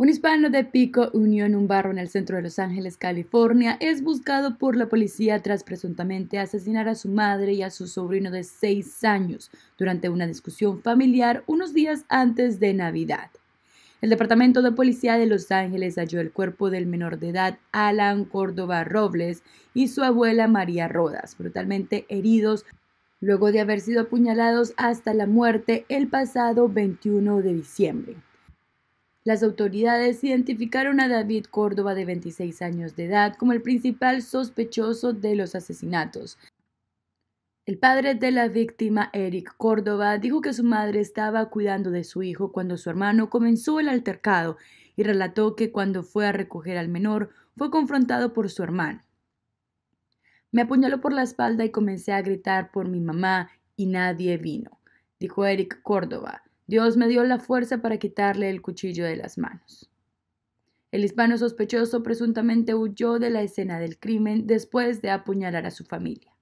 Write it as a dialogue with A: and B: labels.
A: Un hispano de Pico unió en un barro en el centro de Los Ángeles, California, es buscado por la policía tras presuntamente asesinar a su madre y a su sobrino de seis años durante una discusión familiar unos días antes de Navidad. El Departamento de Policía de Los Ángeles halló el cuerpo del menor de edad Alan Córdoba Robles y su abuela María Rodas, brutalmente heridos luego de haber sido apuñalados hasta la muerte el pasado 21 de diciembre. Las autoridades identificaron a David Córdoba de 26 años de edad como el principal sospechoso de los asesinatos. El padre de la víctima, Eric Córdoba, dijo que su madre estaba cuidando de su hijo cuando su hermano comenzó el altercado y relató que cuando fue a recoger al menor fue confrontado por su hermano. Me apuñaló por la espalda y comencé a gritar por mi mamá y nadie vino, dijo Eric Córdoba. Dios me dio la fuerza para quitarle el cuchillo de las manos. El hispano sospechoso presuntamente huyó de la escena del crimen después de apuñalar a su familia.